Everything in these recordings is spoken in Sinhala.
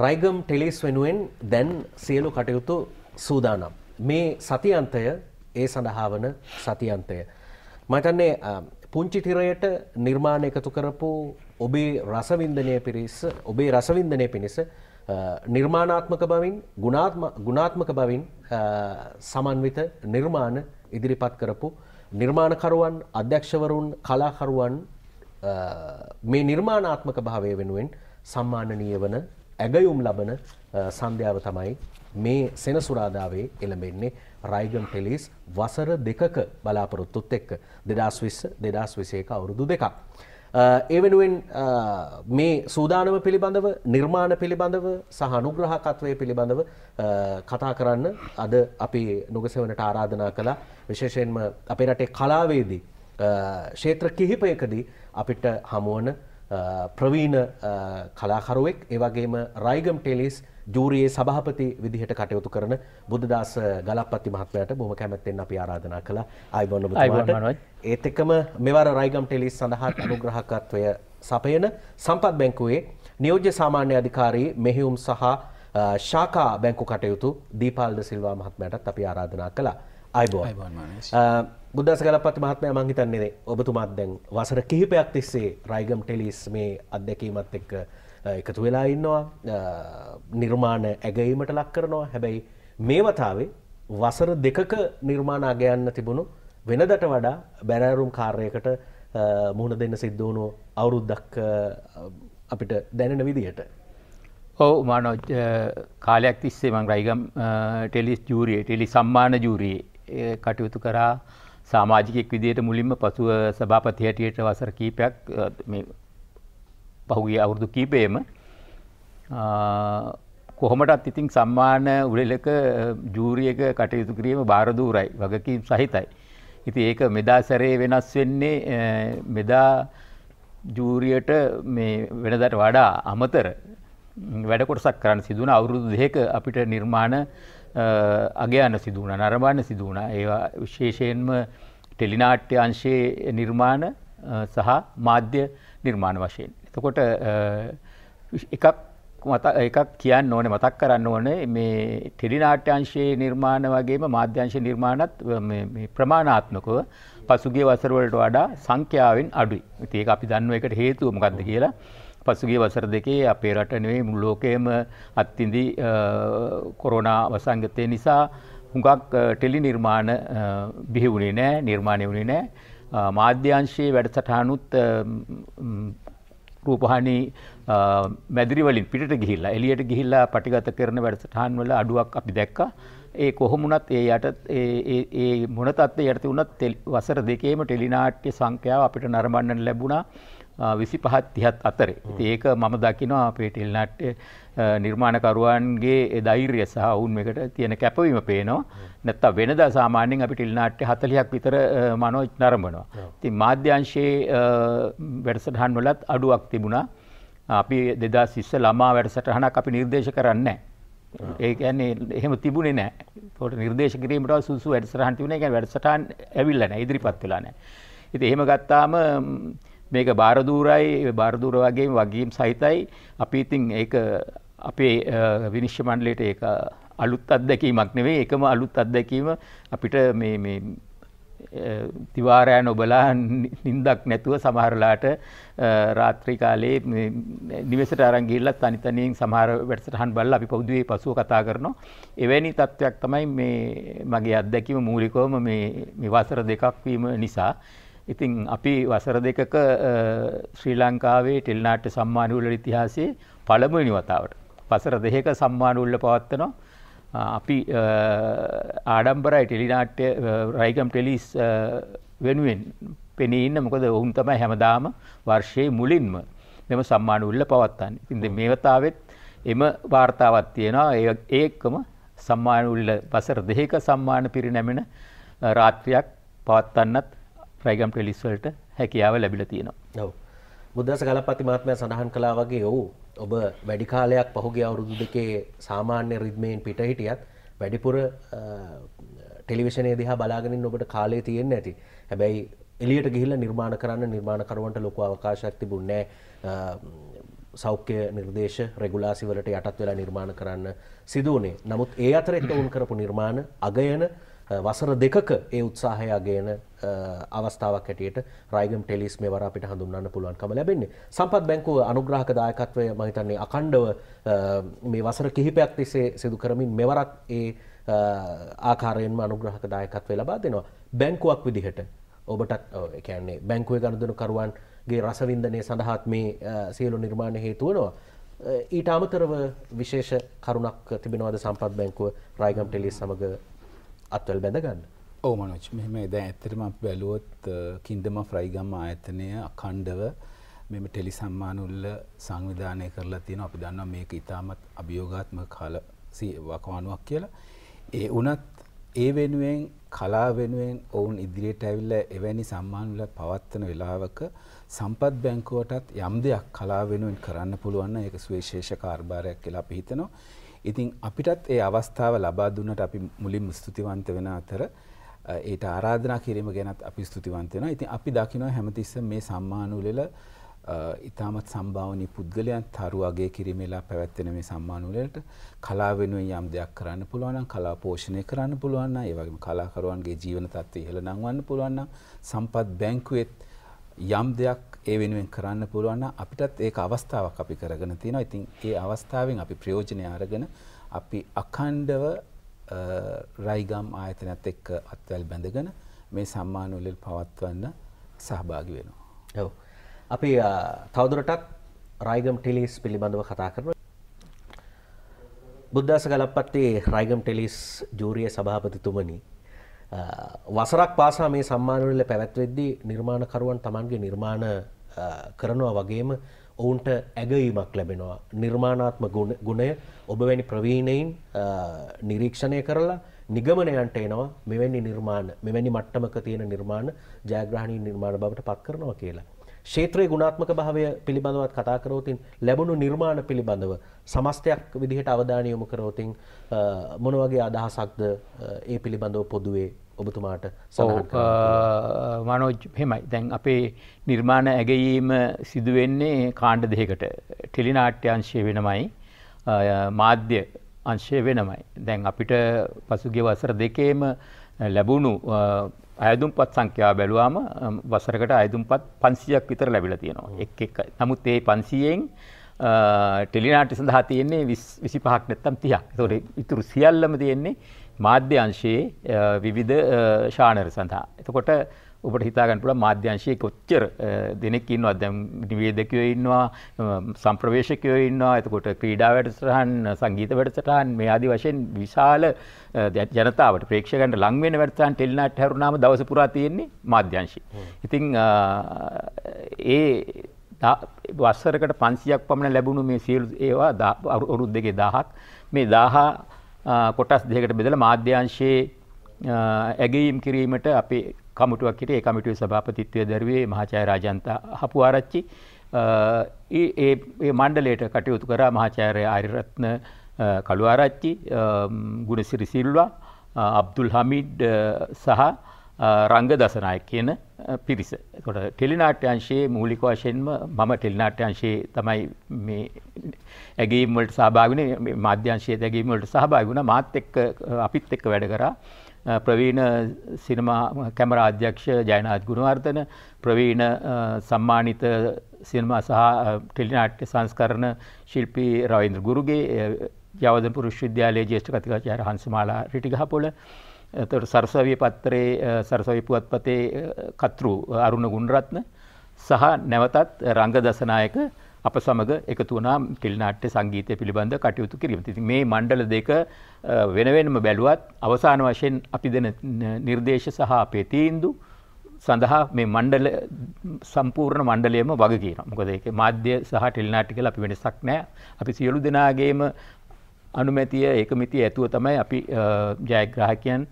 රයිගම් ටෙලිස් වෙනුවෙන් දැන් සියලු කටයුතු සූදානම්. මේ සතියන්තය ඒ සඳහා වන සතියන්තය. මතන්නේ පුංචිතිරයට නිර්මාණ එකතු කරපු ඔබේ රසවින්දනය පිරිස් ඔබේ රසවින්දනය පිණිස නිර්මාණාත්මක බවින් ගුණාත්මක බවින් සමන්විත නිර්මාණ ඉදිරිපත් කරපු නිර්මාණකරුවන් අධ්‍යක්ෂවරුන් කලාකරුවන් මේ නිර්මාණාත්මක භාවය වෙනුවෙන් සම්මානනීය වන ඇගයුම් ලබන සන්ධ්‍යාව තමයි මේ සෙනසුරාදාවේ එළඹෙන්නේ රයිගම් ටෙලිස් වසර දෙකක බලාපොරොත්තුත් එක්ක දෙදස් විස්ස දෙදස් විසේක අවුරුදු දෙකක්. ඒ වෙනුවෙන් මේ සූදානම පිළිබඳව නිර්මාණ පිළිබඳව සහ අනුග්‍රහකත්වය පිළිබඳව කතා කරන්න අද අපි නොගසවනට ආරාධනා කළ විශේෂයෙන්ම අපේ රටේ කලාවේදී ක්ෂේත්‍ර කිහිපයකදී අපිට හමුවන ප්‍රවීණ කලාකරුවෙක් ඒවගේම රයිගම් ටෙලිස් ජූරයේ සභහපති විදිහට කටයුතු කරන බුද්ධදාස ගලපති මහත්මයට බොම කැමැත්තෙන් අපි ආරාධනා කළ අයිබොන්නට ඒත් එකම මෙවර රයිගම් ටෙලිස් සඳහත් අනුග්‍රහකත්වය සපයන සම්පත් බැංකුවේ නියෝජ්‍ය සාමාන්‍ය අධිකාරී මෙහිවුම් සහ ශාකා බැංකු කටයුතු දීපාල්ද සිල්වා මහත්මයටත් අපි ආරාධනා කළා අයිබෝ අයිබ. බුද්දස ගලපති මහත්මය මං හිතන්නේ ඔබතුමාත් දැන් වසර කිහිපයක් තිස්සේ රයිගම් ටෙලිස් මේ අත්දැකීමත් එක්ක එකතු වෙලා ඉන්නවා නිර්මාණ ඇගීමට ලක් කරනවා හැබැයි මේ වතාවේ වසර දෙකක නිර්මාණ අගයන්න තිබුණු වෙනදට වඩා බැරෑරුම් කාර්යකට මුහුණ දෙන්න සිද්ධ වුණු අවුරුද්දක් අපිට දැනෙන විදිහට ඔව මානෝ කාලයක් තිස්සේ මං රයිගම් ටෙලිස් ජූරිය ටෙලි සම්මාන ජූරයේ කටයුතු කරා සාමාජිකෙක් විදියට මුලින්ම පසුව සභාපති හැටියට වසර කීපයක් පහුගිය අවුරුදු කීපයම කොහොමටත් ඉතින් සම්මාන උලෙලක ජූරියක කටයුතු කිරීම භාරදූරයි වගකීම් සහිතයි. ඉති ඒක මෙදා සැරේ වෙනස් වෙන්නේ මෙදා ජූරියට වෙනදට වඩා අමතර වැඩකොටසක් කරන්න සිදුවන අවුරුදු දෙක අපිට නිර්මාණ අගයන්න සිදුවන නරබන්න සිදුවන ඒවා විශේෂයෙන්ම ටෙලිනාට්‍ය අංශයේ නිර්මාණ සහ මාධ්‍ය නිර්මාණ වශයෙන්. එතකොට එකක් එකක් කියන්න ඕන මතක් කරන්න ඕන මේ ටෙලිනාට්‍ය අංශයේ නිර්මාණ වගේම මාධ්‍යංශ නිර්මාණත් ප්‍රමාණාත්මකව පසුගිය වසරවලට වඩා සංඛ්‍යාවෙන් අඩුයි. ඉතින් ඒක අපි දන්නව එකට හේතුව මොකක්ද කියලා පසුගේ වසර දෙකේ අපේ රට නෙවෙයි මුළු ලෝකයේම අත්විඳි කොරෝනා වසංගතය නිසා හුඟක් ටෙලි නිර්මාණ බිහි වුණේ නෑ නිර්මාණය වුණේ නෑ මාධ්‍යංශයේ වැඩසටහනුත් රූපහානි මැදිරිවලින් පිට ගිහිල්ලා එලියට ගිහිල්ලා පටිගත කරන වැඩසටහන් වල අඩුවක් අපි දැක්කා ඒ කොහොමුණත් ඒ යට ඒ මොන තත්ත්වයේ යටතේ වුණත් වසර දෙකේම ටෙලිනාට්‍ය සංඛ්‍යාව අපිට නරඹන්න ලැබුණා විසි පහත් තිහත් අතරේ. ඒක මම දකිනවා අපේ ටෙල්නට් නිර්මාණකරුවන්ගේ දෛර්ය සහ ඔවුන් එකට තියෙන කැපවීම පේනවා. නැත්ත වෙනද සාමාන්‍යෙන් අපි ටිල්නාට්‍ය හතලයක් විතර මනෝජ් නරඹනවා. ති මාධ්‍යංශයේ වැඩසටහන් වලත් අඩුවක් තිබුණා. අපි දෙදා සිස්ස ළමා වැඩසටහනක් අපි නිර්දේශ කරන්නේ. ඒ ඇන්නේ එහෙම තිබුණේ නෑ තොට නිර්දේශ කිරීමට සුසු වැඩසටහන් තිබුණ එක වැඩසටහන් ඇවිල්ලන ඉදිරිපත් වෙලානෑ. ඉති එහෙම ගත්තාම මේක බාරදූරයි බාරදූර වගේ වගේම් සහිතයි අපි ඉතින් ඒක අපේ විනිශ්්‍ය මණ්ඩලයට ඒ අලුත් අත්දැකීමක් නෙවේ එකම අලුත් අත්දැකීම අපිට තිවාරෑ නොබලා නින්දක් නැතුව සමහරලාට රාත්‍රී කාලේ නිවසට අරංගිල්ලත් අනිතනයෙන් සමහර වැඩසටහන් බල්ල අපි පෞදුවේ පසුව කතා කරනවා. එවැනි තත්ත්වයක් තමයි මගේ අත්දැකීම මූලිකවම මේ වසර දෙකක් වීම නිසා. ඉතින් අපි වසර දෙකක ශ්‍රී ලංකාවේ ටෙල්නාට්‍ය සම්මානවල ඉතිහාසයේ පළමුවෙනි වතාවට වසර දෙකක සම්මානවල පවත්වනවා අපි ආඩම්බරයි ටෙලිනාට්‍ය රයිගම් ටෙලිස් වෙනුවෙන් පෙනී ඉන්න මොකද ඔවුන් තමයි හැමදාම වර්ෂයේ මුලින්ම මෙම සම්මානවල පවත්වන්නේ. ඉතින් මේ වතාවෙත් එම වාර්තාවක් තියෙනවා ඒකම සම්මානවල වසර දෙකක සම්මාන පිරිනැමෙන රාත්‍රියක් පවත්වන්නත් ප්‍රයිගම් ටෙලිස්වලට හැකියාව ලැබිල තියෙනවා ඔව බුද්දස ගලපති මාත්මය සඳහන් කලා වගේ ඔවු ඔබ වැඩිකාලයක් පහුගේ අවුරුදු දෙකේ සාමාන්‍ය රිද්මයෙන් පිට හිටියත් වැඩිපුර ටෙලිවිශනය දිහා බලාගෙනින් ඔබට කාලය තියෙන්න්න ඇති හැබැයි එලියට ගිහිල්ල නිර්මාණ කරන්න නිර්මාණකරුවන්ට ලොකු අවකාශයක් තිබුන්නේ සෞඛ්‍ය නිර්දේශ රෙගුලාසිවලට යටත් වෙලා නිර්මාණ කරන්න සිදුවනේ නමුත් ඒ අතර එක්ක උන් කරපු නිර්මාණ අගයන වසර දෙකක ඒ උත්සාහය ගේන අවස්ථාවක් ඇටියට රයිගම් ටෙලිස් මේ වර අපිට හඳුන්වන්න පුළුවන්කම ලැබෙන්නේ. සම්පත් බැංකුව අනුග්‍රාහක දායකත්වය මම හිතන්නේ අඛණ්ඩව මේ වසර කිහිපයක් තිස්සේ සිදු කරමින් මෙවරක් ඒ ආකාරයෙන්ම අනුග්‍රාහක දායකත්වය ලබා දෙනවා. බැංකුවක් විදිහට ඔබටත් ඒ කියන්නේ බැංකුවේ ගනුදෙනුකරුවන්ගේ රසවින්දනය සඳහාත් මේ සියලු නිර්මාණ හේතු වෙනවා. ඊට අමතරව විශේෂ කරුණක් තිබෙනවද සම්පත් බැංකුව රයිගම් ටෙලිස් සමග අත්වල් බැඳගන්න ඕ මනොච් මෙම එද ඇතරම බැලුවොත් කින්ඩම ෆ්‍රයිගම්ම ආයතනය අකණ්ඩව මෙම ටෙලි සම්මානුල්ල සංවිධානය කරලා තියෙන අපි දන්නවා මේක ඉතාමත් අභියෝගාත්ම කාල වකවානුවක් කියලා ඒ වනත් ඒ වෙනුවෙන් කලා වෙනුවෙන් ඔවුන් ඉදිරියට ඇවිල්ල එවැනි සම්මානුල පවත්වන වෙලාවක සම්පත් බැංකුවටත් යම් දෙයක් කලා වෙනුවෙන් කරන්න පුළුවන්න ඒක ස්වේශේෂ කාර්භාරයක් කියලා පිහිතනවා ඉතින් අපිටත් ඒ අවස්ථාව ලබා දුන්නට අපි මුලින්ම ස්තුතිවන්ත වෙන අතර ඒට ආරාධනා කිරීම ගැනත් අපි ස්තුතිවන්ත වෙනවා. ඉතින් අපි දකිනවා හැමතිස්සෙම මේ සම්මානූලෙල ඉතාමත් සම්භාවනී පුද්ගලයන් තරු අගය කිරීමේලා පැවැත්වෙන මේ සම්මානූලෙලට කලාව වෙනුවෙන් යම් දෙයක් කරන්න පුළුවන් නම් කලා පෝෂණය කරන්න පුළුවන් නම් ඒ වගේම කලාකරුවන්ගේ ජීවන තත්ත්වය ඉහළ නංවන්න පුළුවන් නම් සම්පත් බැංකුවෙත් යම් දෙයක් ඒ වෙනුවෙන් කරන්න පුළුවන් අපිටත් ඒක අවස්ථාවක් අපි කරගෙන තියෙනවා. ඉතින් ඒ අවස්ථාවෙන් අපි ප්‍රයෝජනය අරගෙන අපි අඛණ්ඩව රයිගම් ආයතනයත් එක්ක අත්වැල් බැඳගෙන මේ සම්මාන උළෙල් පවත්වන්න සහභාගී වෙනවා. ඔව්. අපි තවදුරටත් රයිගම් ටෙලිස් පිළිබඳව කතා කරමු. බුද්දාස ගලප්පත්තේ රයිගම් ටෙලිස් ජූරිය සභාපතිතුමනි වසරක් පාසා මේ සම්මානවල පැවැත්වෙද්දී නිර්මාණකරුවන් තමන්ගේ නිර්මාණ කරනවා වගේම ඔවුන්ට ඇගීමක් ලැබෙනවා. නිර්මාණාත්ම ගුණය ඔබවැනි ප්‍රවීණයින් නිරීක්ෂණය කරලා නිගමනයන්ට එනවා මෙවැනි නිර්මාණ මෙවැනි මට්ටමක තියෙන නිර්මාණ ජයග්‍රහණී නිර්මාණ බවට පත් කරනවා කියලා. ක්ෂේත්‍රයේ ගුණාත්මක භාවය පිළිබඳවත් කතා කරවතින් ලැබුණු නිර්මාණ පිළිබඳව සමස්තයක් විදිහට අවධානය යොමු කරවතින් මොන වගේ අදහසක්ද ඒ පිළිබඳව පොදුවේ ඔබතුමාට මනෝජ් හෙමයි දැන් අපේ නිර්මාණ ඇගයීම සිදුවෙන්නේ කාණ්ඩ දෙකට ටෙලිනාට්‍යංශය වෙනමයි මාධ්‍ය අංශය වෙනමයි. දැන් අපිට පසුගේ වසර දෙකේම ලැබුණු අයදුම්පත් සංඛ්‍යාව බැලුවාම වසරකට අයදුම්පත් 500ක් විතර ලැබිලා තියෙනවා. එක් එක. නමුත් මේ 500න් ටෙලිනාට්‍ය සඳහා තියෙන්නේ 25ක් නැත්නම් 30ක්. ඒතකොට ඉතුරු සියල්ලම තියෙන්නේ මාධ්‍ය අංශයේ විවිධ ශානර සඳහා. එතකොට ඔබට හිතාගන්න පුළුවන් මාධ්‍යංශයේ කොච්චර දෙනෙක් ඉන්නවද දැන් නිවේදකයෝ ඉන්නවා සම්ප්‍රවේශකයෝ ඉන්නවා එතකොට ක්‍රීඩා වැඩසටහන් සංගීත වැඩසටහන් මේ ආදි වශයෙන් විශාල ජනතාවට ප්‍රේක්ෂකයන්ට ලං වෙන වැඩසටහන් ටෙලිනාට් හැරුණාම දවස පුරා තියෙන්නේ මාධ්‍යංශේ. ඉතින් ඒ වස්සරකට 500ක් පමණ ලැබුණු මේ සියලු ඒවා අවුරුදු දෙකේ 1000ක් මේ 1000 කොටස් දෙකකට බෙදලා මාධ්‍යංශයේ ඇගීම් කිරීමට අපේ කමිටුවක් හිටියේ ඒ කමිටුවේ සභාපතිත්වයේ දැරුවේ මහාචාර්ය රාජන්ත හපුආරච්චි ඒ ඒ මණ්ඩලයට කටයුතු කරා මහාචාර්ය ආරිරත්න කළුආරච්චි ගුණසිරි සිල්වා අබ්දුල් හමිඩ් සහ රංග දසනායක කියන පිරිස. එතකොට ටෙලිනාට්‍ය අංශයේ මූලික වශයෙන්ම මම ටෙලිනාට්‍ය අංශයේ තමයි මේ ඇගීම් වලට සහභාගී වුණේ මාධ්‍ය අංශයේ ඇගීම් වලට සහභාගී වුණා මාත් එක්ක අපිත් එක්ක වැඩ කරා. ප්‍රවීණ සිනමා කැමර අධ්‍යක්ෂ ජයනාත් ගුණවර්ධන ප්‍රවීණ සම්මානිත සිනමා සහ ටෙලිනාට්‍ය සංස්කරණ ශිල්පී රවින්ද්‍ර ගුරුගේ යවදපුර විශ්වවිද්‍යාලයේ ජේෂ්ඨ කතිකාචාර්ය හංසමාලා රිටිගහපොළ එතකොට සරසවිය පත්‍රයේ සරසවි පුවත්පතේ කතෘ අරුණ ගුණරත්න සහ නැවතත් රංග දසනායක අප සමග එකතු වනා ටෙල්නාට්‍ය සංගීතය පිළිබඳ කටයුතු කිරීම ති මේ මණ්ඩල දෙක වෙනවෙන්ම බැලුවත් අවසාන වශයෙන් අපි දෙන නිර්දේශ සහ අපේ තීන්දු සඳහා මේ මණ්ඩල සම්පූර්ණ මණ්ඩලයම වගකීන මොකද ඒක මාධ්‍ය සහ ටෙල්නාටිකල අපි වෙනසක් නෑ අපි සියලු දෙනාගේම අනුමැතිය ඒකමිති ඇතුව තමයි අපි ජයග්‍රාහකයන්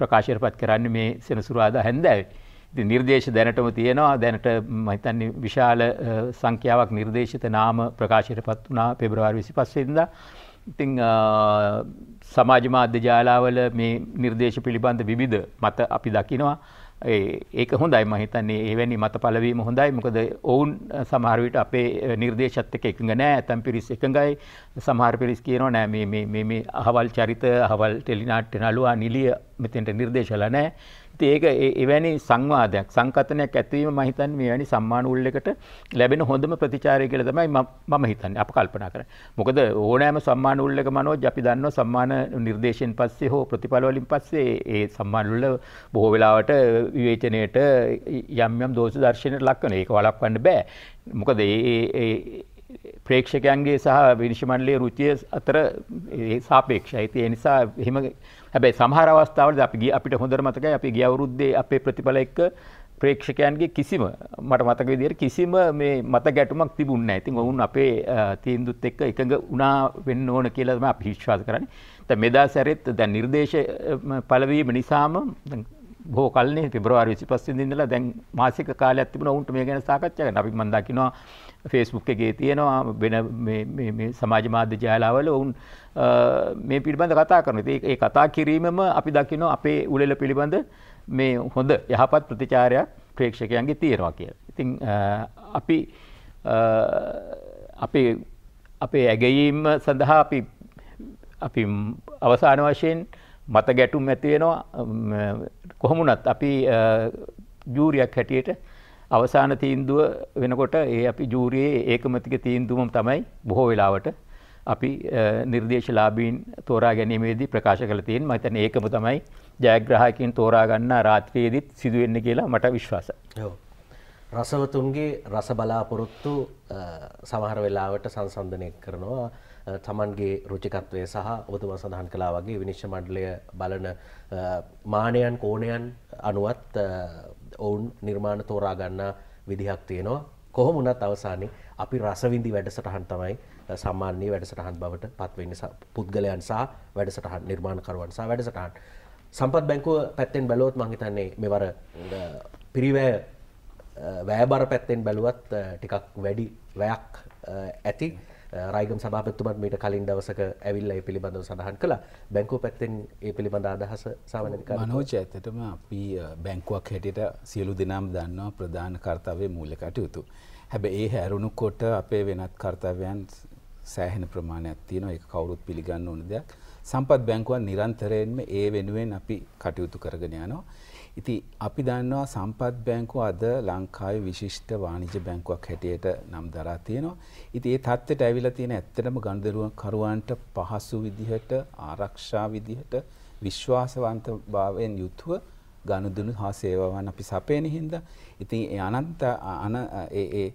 ප්‍රකාශයට පත් කරන්න මේ සෙනසුරාදා හැන්දෑවේ. නිර්දේශ දැනටම තියෙනවා දැනට මහිතන්නේ විශාල සංඛ්‍යාවක් නිර්දේශිත නාම ප්‍රකාශයට පත් වනා පෙබරවාර් විසි පස්සෙද. ඉතිං සමාජ මාධ්‍ය ජාලාවල මේ නිර්දේශ පිළිබඳ විවිධ මත අපි දකිනවා. ඒක හොඳයි මහිතන්නේ ඒවැනි මත පලවීම හොඳයි මොකද ඔවුන් සමහරවිට අපේ නිර්දේශත්තක එකඟ නෑ ඇතැම් පිරිස් එකඟයි සමහර පිරිස් කියනවා නෑ මේ අහවල් චරිත හවල් ටෙලිනාට්ට නලුවා නිලිය මෙතෙන්ට නිර්දේශල නෑ ඒක එවැනි සංවාදයක් සංකතනයක් ඇතිවීම මම හිතන්නේ මේ වැනි සම්මාන උළෙලකට ලැබෙන හොඳම ප්‍රතිචාරය කියලා තමයි මම හිතන්නේ අප කල්පනා කරන්නේ. මොකද ඕනෑම සම්මාන උළෙලක මනෝජ් අපි දන්නවා සම්මාන නිර්දේශයෙන් පස්සේ හෝ ප්‍රතිඵල වලින් පස්සේ ඒ සම්මාන උළෙල බොහෝ වෙලාවට විවේචනයට යම් යම් දෝෂ දර්ශනයට ලක් වෙනවා. ඒක වළක්වන්න බෑ. මොකද ඒ ප්‍රේක්ෂකයන්ගේ සහ විනිශ්මණලේ රුචිය අතර සාපේක්ෂයි. ඉතින් ඒ නිසා එහෙම හැබැයි සමහර අවස්ථාවලදී අපි ගිය අපිට හොඳට මතකයි අපි ගිය අවුරුද්දේ අපේ ප්‍රතිඵල එක්ක ප්‍රේක්ෂකයන්ගේ කිසිම මට මතක විදිහට කිසිම මේ මත ගැටුමක් තිබුණේ නැහැ. ඉතින් ඔවුන් අපේ තීන්දුවත් එක්ක එකඟ වුණා වෙන්න ඕන කියලා තමයි අපි විශ්වාස කරන්නේ. දැන් මෙදා සැරෙත් දැන් නිර්දේශ පළවීම නිසාම බොහෝ කලනේ පෙබරවාරි 25 වෙනිදා ඉඳලා දැන් මාසික කාලයක් තිබුණා උන්ට මේ ගැන සාකච්ඡා කරන්න. අපි මම දකිනවා Facebook එකේ තියෙනවා වෙන මේ මේ මේ සමාජ මාධ්‍ය ජාලාවල උන් මේ පිළිබඳ කතා කරනවා. ඉතින් ඒ කතා කිරීමම අපි දකිනවා අපේ උළෙල පිළිබඳ මේ හොඳ යහපත් ප්‍රතිචාරයක් ප්‍රේක්ෂකයන්ගේ තියෙනවා කියලා. ඉතින් අපි අපේ අපේ ඇගයීම සඳහා අපි අපි අවසාන වශයෙන් මත ගැටුම් ඇතිවෙනවා කොහොමුණත් අපි ජූරියක් හැටියට අවසාන තීන්දුව වෙනකොට ඒ අපි ජූරයේ ඒකමතික තීන්දුවම තමයි බොහෝ වෙලාවට අපි නිර්දේශලාබීන් තෝරා ගැනීමේදී ප්‍රකාශ කළ තියෙන මතන ඒකම තමයි ජයග්‍රහයකින් තෝරාගන්න රාත්‍රයේදීත් සිදුවෙන්න කියලා මට විශ්වාස. රසවතුන්ගේ රස බලාපොරොත්තු සමහර වෙලාවට සංසන්ධනය කරනවා තමන්ගේ රුචිකත්වය සහ ඔබතුම සඳහන් කලා වගේ විනිශ්ෂ මණ්ඩලය බලන මානයන් කෝනයන් අනුවත් ඔවුන් නිර්මාණ තෝරාගන්න විදිහක් තියෙනවා කොහොම උනත් අවසානයේ අපි රසවිදි වැඩසටහන් තමයි සාමාන්‍යයේ වැඩසටහන් බවට පත්වෙන්න පුද්ගලයන් සහ වැඩසටහන් නිර්මාණකරුවන් සහ වැඩසටහන් සම්පත් බැංකුව පැත්තෙන් බැලුවොත් මං හිතන්නේ මෙවර පිරිවැය වැෑබර පැත්තෙන් බැලුවත් ටිකක් වැඩි වැයක් ඇති රයිගම් සභාපත්තුමත් මීට කලින් දවසක ඇවිල්ල ඒ පිළිබඳව සඳහන් කළ බැංකෝ පැත්තෙන් ඒ පිළිබඳ අදහස සාමනක නෝච ඇතටම අපි බැංකුවක් හැටියට සියලු දෙනම් දන්නවා ප්‍රධාන කර්තාවේ මූල කටයුතු. හැබ ඒ හැරුණු කොට අපේ වෙනත් කර්තාවයන් සෑහෙන ප්‍රමාණයක් තියෙන ඒ කවුරුත් පිළිගන්න ඕන දෙයක් සම්පත් බැංකුවන් නිරන්තරයෙන්ම ඒ වෙනුවෙන් අපි කටයුතු කරගෙන යනවා. ඉති අපි දන්නවා සම්පත් බැංකු අද ලංකාවේ විශිෂ්ට වාණිජ බැංකුවක් හැටියට නම් දරා තියෙනවා. ඉතින් ඒ தත්ත්වයට ඇවිල්ලා තියෙන ඇත්තටම ගනුදෙනුවන් කරුවන්ට පහසු විදිහට ආරක්ෂා විදිහට විශ්වාසවන්ත භාවයෙන් යුතුව ගනුදෙනු හා සේවාවන් අපි සපයන හින්දා ඉතින් ඒ අනන්ත අන ඒ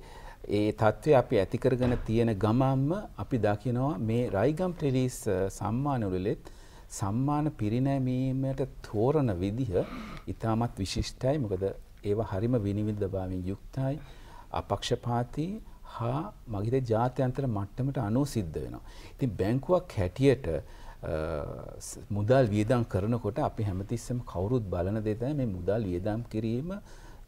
ඒ தත්ත්වය අපි ඇති කරගෙන තියෙන ගමම්ම අපි දකිනවා මේ රයිගම් ටෙලිස් සම්මාන උළෙලෙත් සම්මාන පිරිනැමීමට තෝරන විදිහ ඉතාමත් විශිෂ්ටයි මොකද ඒවා හරිම විනිවිධභාවෙන් යුක්තයි අපක්ෂපාති හා මගේද ජාත්‍යන්තර මට්ටමට අනුව සිද්ධ වෙනවා. ඉතින් බැංකුවක් හැටියට මුදල් වියදම් කරනකොට අපි හැමතිස්සම කවුරුත් බලන දෙ තමයි මේ මුදල් වියදම් කිරීම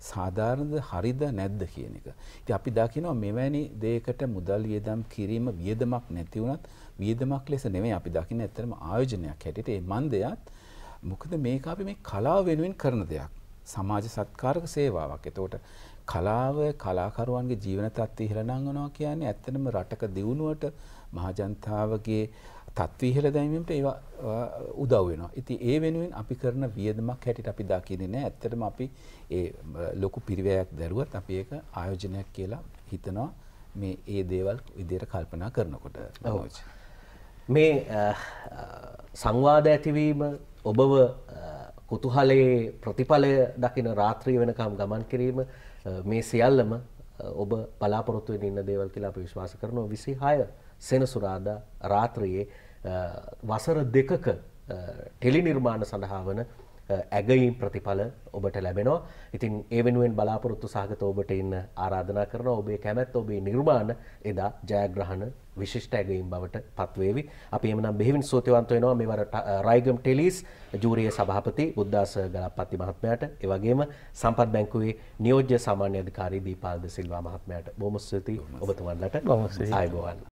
සාධාරණද හරිද නැද්ද කියන එක. ඉතින් අපි දකිනවා මෙවැනි දෙයකට මුදල් වියදම් කිරීම වියදමක් නැති වුණත් වියදමක් ලෙස නෙමෙයි අපි දකින්නේ ඇත්තටම ආයෝජනයක් හැටියට. ඒ මන්දයත් මොකද මේක අපි මේ කලාව වෙනුවෙන් කරන දෙයක්. සමාජ සත්කාරක සේවාවක්. එතකොට කලාව කලාකරුවන්ගේ ජීවන තත්ත්වය ඉහළ නංවනවා කියන්නේ ඇත්තටම රටක දියුණුවට මහජනතාවගේ තත්ත්ව ඉහළ දැමීමට ඒවා උදව් වෙනවා. ඉතින් ඒ වෙනුවෙන් අපි කරන වියදමක් හැටියට අපි දකින්නේ නැහැ. ඇත්තටම අපි ඒ ලොකු පිරිවැයක් දැරුවත් අපි ඒක ආයෝජනයක් කියලා හිතනවා. මේ ඒ දේවල් විදිහට කල්පනා කරනකොට. මේ සංවාද ඇතිවීම ඔබව කුතුහලයේ ප්‍රතිඵලය දකින රාත්‍රී වෙනකම් ගමන් කිරීම මේ සියල්ලම ඔබ බලාපොරොත්තුවෙන් ඉන්න දේවල් කියලා අපි විශ්වාස කරනවා 26 සෙනසුරාදා රාත්‍රියේ වසර දෙකක ටෙලි නිර්මාණ සඳහා වන ඇගයිම් ප්‍රතිඵල ඔබට ලැබෙනවා ඉතින් ඒ වෙනුවෙන් බලාපොරොත්තු සහගත ඔබට එන්න ආරාධනා කරන ඔබේ කැමැත් ඔබේ නිර්මාණ එදා ජයග්‍රහණ විශිෂ්ට ඇගයිම් බවට පත්වේවි අපි එමනම් බෙහිවින් සෝතිවන්ත වෙනවා මෙවර රයිගම් ටෙලිස් ජූරිය සභාපති බුද්දාස ගලප්පති මහත්මයාට ඒ වගේම සම්පත් බැංකුවේ නියෝජ්‍ය සාමාන්‍ය අධිකාරී දීපාල් ද සිල්වා මහත්මයාට බොහොම ස්තුතියි ඔබතුමන්ලට ආයුබෝවන්